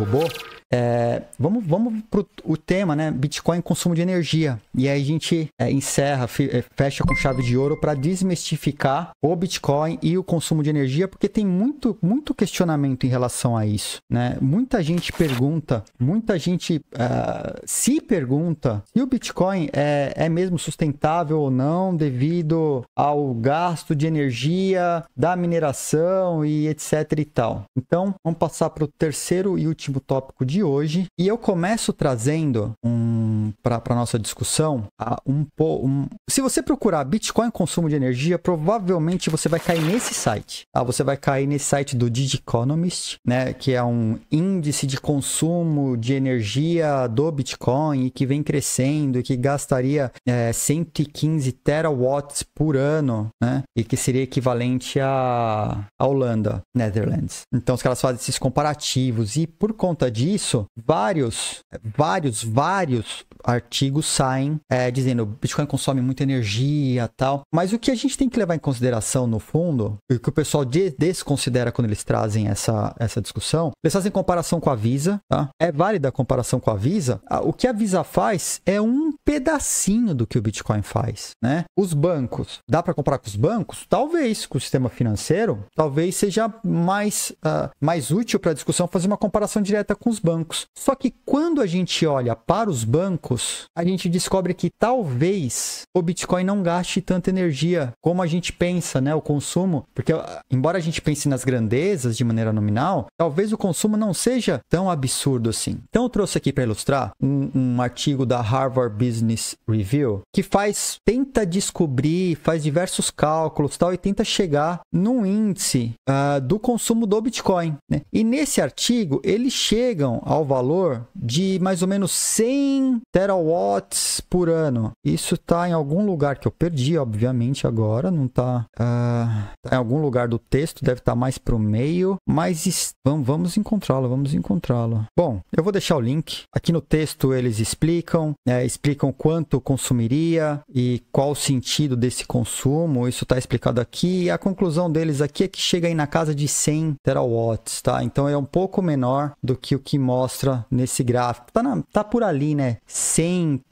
robô é, vamos vamos para o tema, né? Bitcoin consumo de energia. E aí a gente é, encerra, é, fecha com chave de ouro para desmistificar o Bitcoin e o consumo de energia, porque tem muito, muito questionamento em relação a isso, né? Muita gente pergunta, muita gente uh, se pergunta se o Bitcoin é, é mesmo sustentável ou não devido ao gasto de energia da mineração e etc e tal. Então, vamos passar para o terceiro e último tópico de de hoje e eu começo trazendo um, para a nossa discussão um, um, se você procurar Bitcoin consumo de energia, provavelmente você vai cair nesse site. Tá? Você vai cair nesse site do Digiconomist, né? Que é um índice de consumo de energia do Bitcoin e que vem crescendo e que gastaria é, 115 terawatts por ano, né? E que seria equivalente à, à Holanda, Netherlands. Então os caras fazem esses comparativos e por conta disso vários, vários, vários artigos saem é, dizendo Bitcoin consome muita energia tal. Mas o que a gente tem que levar em consideração no fundo, e o que o pessoal desconsidera quando eles trazem essa, essa discussão, eles fazem comparação com a Visa, tá? É válida a comparação com a Visa. O que a Visa faz é um pedacinho do que o Bitcoin faz, né? Os bancos, dá para comprar com os bancos? Talvez com o sistema financeiro, talvez seja mais, uh, mais útil para a discussão fazer uma comparação direta com os bancos. Só que quando a gente olha para os bancos, a gente descobre que talvez o Bitcoin não gaste tanta energia como a gente pensa, né? O consumo, porque ah, embora a gente pense nas grandezas de maneira nominal, talvez o consumo não seja tão absurdo assim. Então eu trouxe aqui para ilustrar um, um artigo da Harvard Business Business Review, que faz tenta descobrir, faz diversos cálculos tal e tenta chegar num índice uh, do consumo do Bitcoin. Né? E nesse artigo eles chegam ao valor de mais ou menos 100 terawatts por ano. Isso está em algum lugar que eu perdi, obviamente agora não está uh, ah, tá em algum lugar do texto, deve estar tá mais para o meio, mas vamos, vamos encontrá-lo, vamos encontrá-lo. Bom, eu vou deixar o link aqui no texto. Eles explicam, é, explicam especificam quanto consumiria e qual o sentido desse consumo, isso está explicado aqui. E a conclusão deles aqui é que chega aí na casa de 100 terawatts, tá? Então é um pouco menor do que o que mostra nesse gráfico. Tá, na, tá por ali, né? 100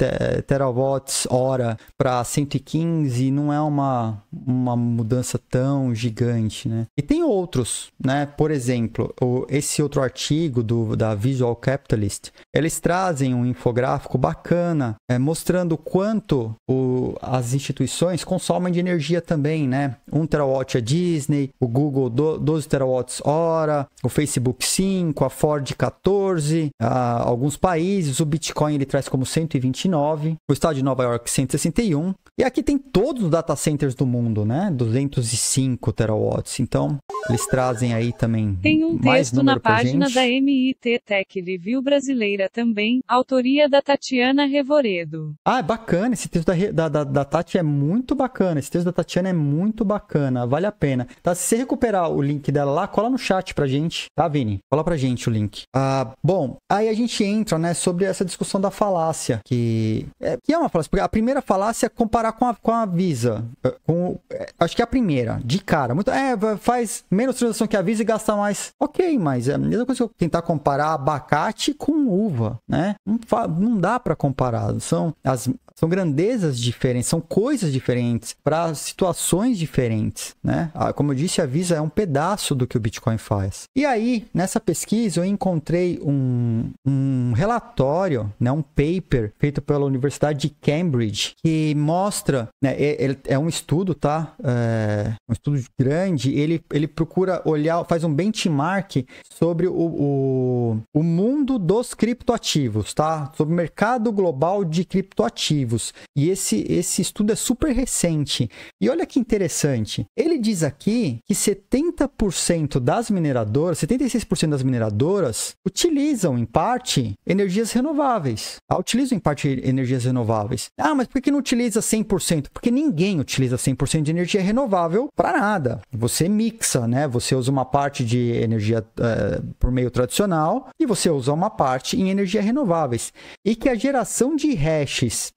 terawatts hora para 115 não é uma, uma mudança tão gigante, né? E tem outros, né? Por exemplo, o, esse outro artigo do, da Visual Capitalist, eles trazem um infográfico bacana, é, mostrando quanto o, as instituições consomem de energia também, né? 1 terawatt a é Disney, o Google 12 terawatts hora, o Facebook 5, a Ford 14, a, alguns países, o Bitcoin ele traz como 129, o estado de Nova York 161, e aqui tem todos os data centers do mundo, né? 205 terawatts. Então, eles trazem aí também Tem um texto na página da MIT Tech Review brasileira também, autoria da Tatiana Revoredo. Ah, é bacana. Esse texto da, da, da, Tati é muito bacana. Esse texto da Tatiana é muito bacana. Vale a pena. Tá? Se você recuperar o link dela lá, cola no chat pra gente. Tá, Vini? Cola pra gente o link. Ah, bom, aí a gente entra, né, sobre essa discussão da falácia. Que é, que é uma falácia. Porque a primeira falácia é comparar com a, com a Visa. Eh, com, eh, acho que é a primeira. De cara. Muito, é, faz menos transação que a Visa e gasta mais. Ok, mas é a mesma coisa que eu tentar comparar abacate com uva, né? Não, não dá para comparar. São são as são grandezas diferentes, são coisas diferentes para situações diferentes, né? Ah, como eu disse, a Visa é um pedaço do que o Bitcoin faz. E aí, nessa pesquisa, eu encontrei um, um relatório, né, um paper feito pela Universidade de Cambridge que mostra, né, é, é um estudo, tá? É um estudo grande. Ele, ele procura olhar, faz um benchmark sobre o, o, o mundo dos criptoativos, tá? Sobre o mercado global de criptoativos. E esse, esse estudo é super recente. E olha que interessante. Ele diz aqui que 70% das mineradoras, 76% das mineradoras utilizam em parte energias renováveis. Ah, utilizam em parte energias renováveis. Ah, mas por que não utiliza 100%? Porque ninguém utiliza 100% de energia renovável para nada. Você mixa, né? Você usa uma parte de energia uh, por meio tradicional e você usa uma parte em energias renováveis. E que a geração de ré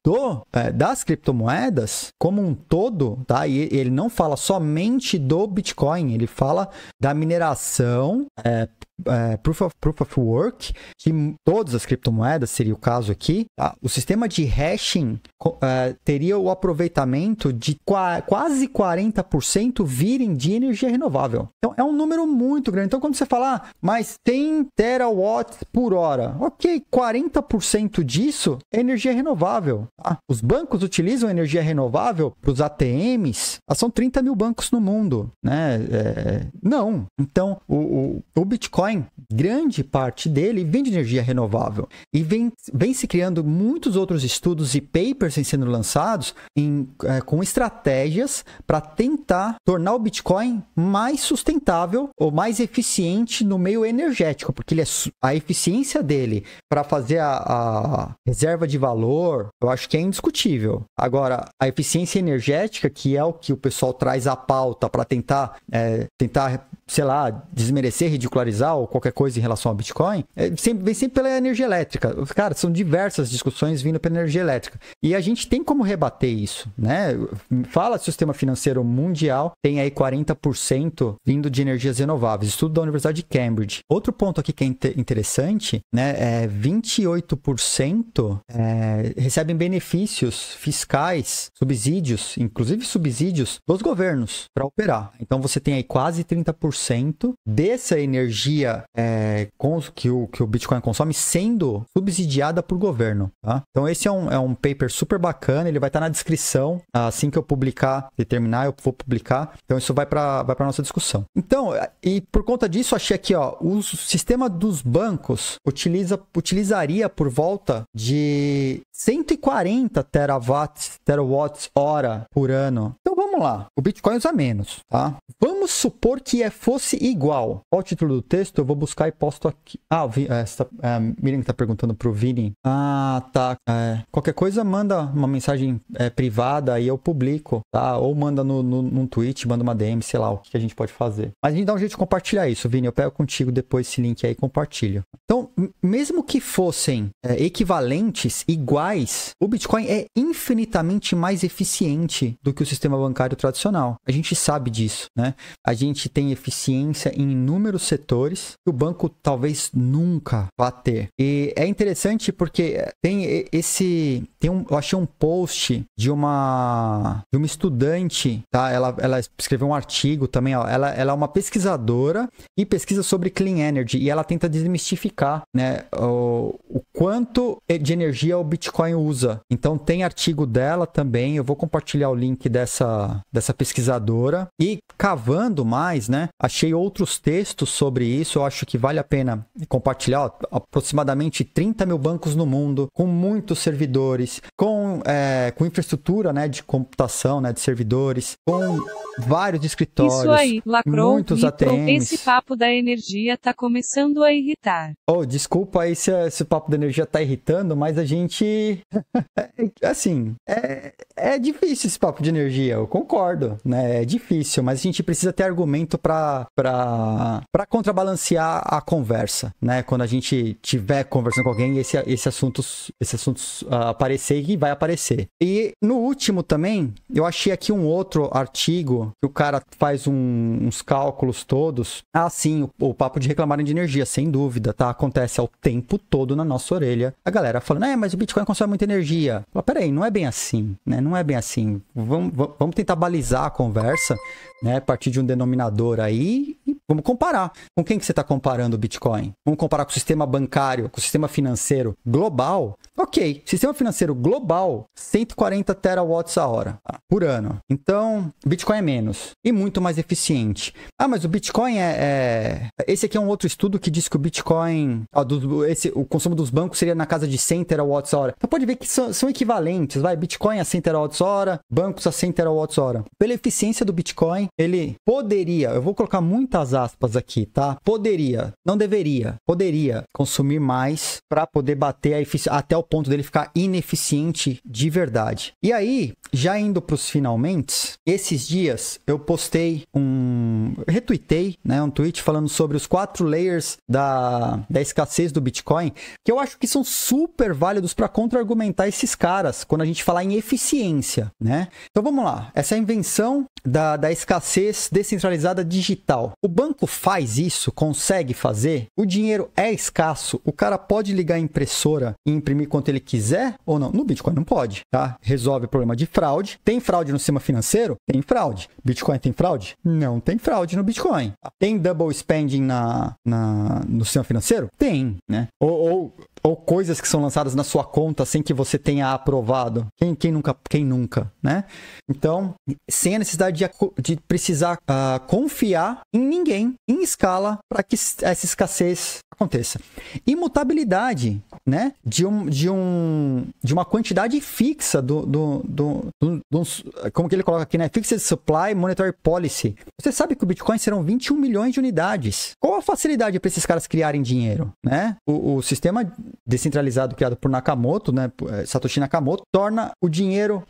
do, é, das criptomoedas como um todo, tá? E ele não fala somente do Bitcoin, ele fala da mineração é, é, proof, of, proof of Work, que todas as criptomoedas seria o caso aqui, tá? o sistema de hashing é, teria o aproveitamento de quase 40% virem de energia renovável. Então é um número muito grande. Então quando você falar, ah, mas tem terawatts por hora, ok, 40% disso é energia renovável. Tá? Os bancos utilizam energia renovável para os ATMs, ah, são 30 mil bancos no mundo, né? É, não. Então o, o, o Bitcoin grande parte dele vem de energia renovável. E vem, vem se criando muitos outros estudos e papers sendo lançados em, é, com estratégias para tentar tornar o Bitcoin mais sustentável ou mais eficiente no meio energético, porque ele é, a eficiência dele para fazer a, a reserva de valor, eu acho que é indiscutível. Agora, a eficiência energética, que é o que o pessoal traz à pauta para tentar, é, tentar sei lá, desmerecer, ridicularizar ou qualquer coisa em relação ao Bitcoin, é, sempre, vem sempre pela energia elétrica. Cara, são diversas discussões vindo pela energia elétrica. E a gente tem como rebater isso, né? Fala sistema financeiro mundial, tem aí 40% vindo de energias renováveis. Estudo da Universidade de Cambridge. Outro ponto aqui que é interessante, né? É 28% é, recebem benefícios fiscais, subsídios, inclusive subsídios dos governos para operar. Então você tem aí quase 30% dessa energia é, que, o, que o Bitcoin consome sendo subsidiada por governo. Tá? Então, esse é um, é um paper super bacana, ele vai estar tá na descrição assim que eu publicar, determinar terminar, eu vou publicar. Então, isso vai para vai a nossa discussão. Então, e por conta disso, achei aqui, ó, o sistema dos bancos utiliza, utilizaria por volta de 140 terawatts, terawatts hora por ano. Então vamos lá. O Bitcoin usa menos, tá? Vamos supor que é, fosse igual. Qual o título do texto? Eu vou buscar e posto aqui. Ah, vi, é, essa, é, Miriam tá perguntando pro Vini. Ah, tá. É, qualquer coisa, manda uma mensagem é, privada e eu publico, tá? Ou manda no, no, num tweet, manda uma DM, sei lá, o que a gente pode fazer. Mas a gente dá um jeito de compartilhar isso, Vini. Eu pego contigo depois esse link aí e compartilho. Então, mesmo que fossem é, equivalentes, iguais faz, o Bitcoin é infinitamente mais eficiente do que o sistema bancário tradicional. A gente sabe disso, né? A gente tem eficiência em inúmeros setores que o banco talvez nunca vá ter. E é interessante porque tem esse, tem um, eu achei um post de uma de uma estudante, tá? Ela, ela escreveu um artigo também, ó. Ela, ela é uma pesquisadora e pesquisa sobre clean energy e ela tenta desmistificar, né, o, o quanto de energia o Bitcoin Bitcoin usa. Então tem artigo dela também, eu vou compartilhar o link dessa, dessa pesquisadora. E cavando mais, né? Achei outros textos sobre isso, eu acho que vale a pena compartilhar. Ó, aproximadamente 30 mil bancos no mundo, com muitos servidores, com, é, com infraestrutura né, de computação, né, de servidores, com vários escritórios. Isso aí, Lacron, muitos ATMs. Esse papo da energia tá começando a irritar. Oh, desculpa aí se o papo da energia tá irritando, mas a gente assim, é, é difícil esse papo de energia, eu concordo, né? É difícil, mas a gente precisa ter argumento para contrabalancear a conversa, né? Quando a gente tiver conversando com alguém, esse, esse assunto, esse assunto uh, aparecer e vai aparecer. E no último também, eu achei aqui um outro artigo que o cara faz um, uns cálculos todos. Ah, sim, o, o papo de reclamarem de energia, sem dúvida, tá? Acontece ao tempo todo na nossa orelha. A galera falando, é, mas o Bitcoin consome muita energia. Mas peraí, não é bem assim, né? Não é bem assim. Vamos, vamos tentar balizar a conversa, né? A partir de um denominador aí e Vamos comparar. Com quem que você está comparando o Bitcoin? Vamos comparar com o sistema bancário, com o sistema financeiro global? Ok, sistema financeiro global, 140 terawatts a hora ah, por ano. Então, Bitcoin é menos e muito mais eficiente. Ah, mas o Bitcoin é, é... Esse aqui é um outro estudo que diz que o Bitcoin... Ah, do, esse, o consumo dos bancos seria na casa de 100 terawatts a hora. Então pode ver que são, são equivalentes, vai? Bitcoin a 100 terawatts a hora, bancos a 100 terawatts a hora. Pela eficiência do Bitcoin, ele poderia... Eu vou colocar muitas aspas aqui, tá? Poderia, não deveria, poderia consumir mais para poder bater a eficiência até o ponto dele ficar ineficiente de verdade. E aí, já indo para os finalmente, esses dias eu postei um. retuitei né, um tweet falando sobre os quatro layers da, da escassez do Bitcoin, que eu acho que são super válidos para contra-argumentar esses caras quando a gente falar em eficiência. Né? Então vamos lá. Essa invenção da, da escassez descentralizada digital. O banco faz isso, consegue fazer? O dinheiro é escasso? O cara pode ligar a impressora e imprimir quanto ele quiser ou não? No Bitcoin não pode, tá? Resolve o problema de fraude fraude. Tem fraude no sistema financeiro? Tem fraude. Bitcoin tem fraude? Não tem fraude no Bitcoin. Tem double spending na, na, no sistema financeiro? Tem, né? Ou, ou ou coisas que são lançadas na sua conta sem que você tenha aprovado. Quem, quem nunca, quem nunca, né? Então, sem a necessidade de, de precisar uh, confiar em ninguém em escala para que essa escassez aconteça. Imutabilidade, né? De, um, de, um, de uma quantidade fixa do, do, do, do, do Como que ele coloca aqui, né? Fixed Supply Monetary Policy. Você sabe que o Bitcoin serão 21 milhões de unidades. Qual a facilidade para esses caras criarem dinheiro, né? o, o sistema descentralizado criado por Nakamoto, né, eh, Satoshi Nakamoto, torna o dinheiro,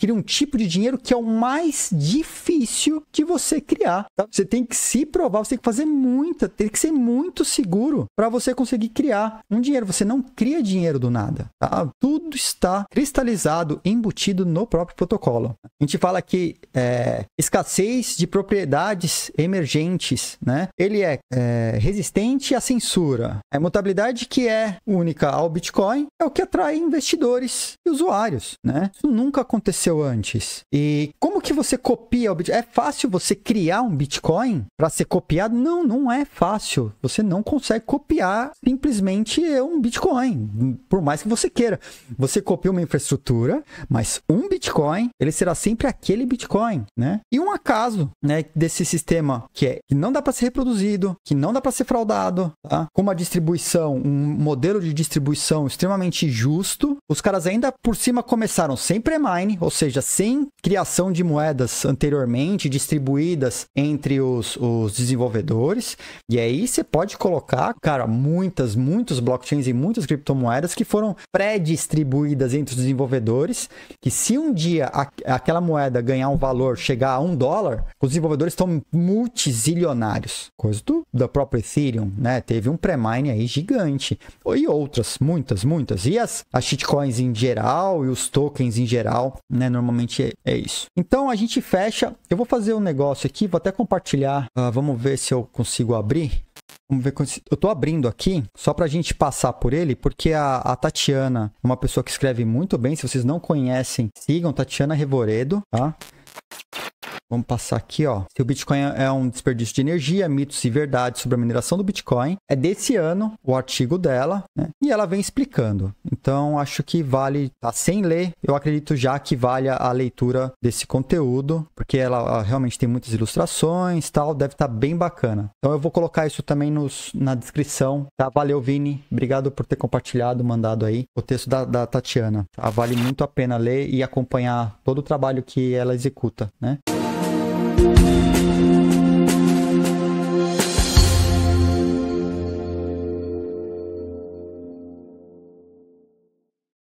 cria um tipo de dinheiro que é o mais difícil de você criar. Tá? Você tem que se provar, você tem que fazer muita, tem que ser muito seguro para você conseguir criar um dinheiro. Você não cria dinheiro do nada, tá? Tudo está cristalizado, embutido no próprio protocolo. A gente fala que é, escassez de propriedades emergentes, né? Ele é, é resistente à censura. É A imutabilidade que é única ao Bitcoin é o que atrai investidores e usuários, né? Isso nunca aconteceu antes. E como que você copia o Bitcoin? É fácil você criar um Bitcoin para ser copiado? Não, não é fácil. Você não consegue copiar simplesmente um Bitcoin, por mais que você queira. Você copia uma infraestrutura, mas um Bitcoin, ele será sempre aquele Bitcoin, né? E um acaso, né, desse sistema que é que não dá para ser reproduzido, que não dá para ser fraudado, tá? Como a distribuição, um modelo modelo de distribuição extremamente justo. Os caras ainda por cima começaram sem pre-mine, ou seja, sem criação de moedas anteriormente distribuídas entre os, os desenvolvedores. E aí você pode colocar, cara, muitas, muitos blockchains e muitas criptomoedas que foram pré-distribuídas entre os desenvolvedores. Que se um dia a, aquela moeda ganhar um valor, chegar a um dólar, os desenvolvedores estão multizilionários. Coisa do, da própria Ethereum, né? Teve um pre-mine aí gigante e outras, muitas, muitas. E as, as shitcoins em geral e os tokens em geral, né? Normalmente é, é isso. Então a gente fecha. Eu vou fazer um negócio aqui, vou até compartilhar. Uh, vamos ver se eu consigo abrir. Vamos ver. Eu tô abrindo aqui só pra gente passar por ele, porque a, a Tatiana é uma pessoa que escreve muito bem. Se vocês não conhecem, sigam Tatiana Revoredo, tá? Vamos passar aqui, ó. Se o Bitcoin é um desperdício de energia, mitos e verdades sobre a mineração do Bitcoin. É desse ano o artigo dela, né? E ela vem explicando. Então, acho que vale, tá sem ler, eu acredito já que vale a leitura desse conteúdo, porque ela realmente tem muitas ilustrações tal, deve estar tá bem bacana. Então, eu vou colocar isso também nos, na descrição, tá? Valeu, Vini. Obrigado por ter compartilhado, mandado aí o texto da, da Tatiana. Tá? Vale muito a pena ler e acompanhar todo o trabalho que ela executa, né? Thank you.